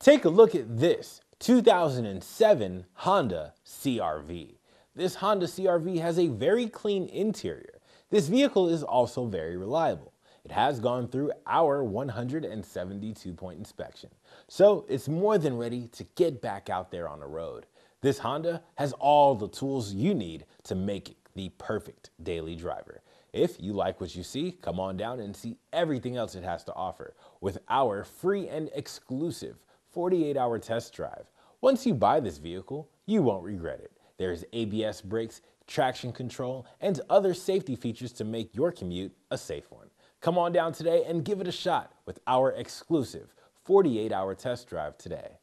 Take a look at this 2007 Honda CRV. This Honda CRV has a very clean interior. This vehicle is also very reliable. It has gone through our 172 point inspection, so it's more than ready to get back out there on the road. This Honda has all the tools you need to make it the perfect daily driver. If you like what you see, come on down and see everything else it has to offer with our free and exclusive 48 hour test drive. Once you buy this vehicle, you won't regret it. There's ABS brakes, traction control, and other safety features to make your commute a safe one. Come on down today and give it a shot with our exclusive 48 hour test drive today.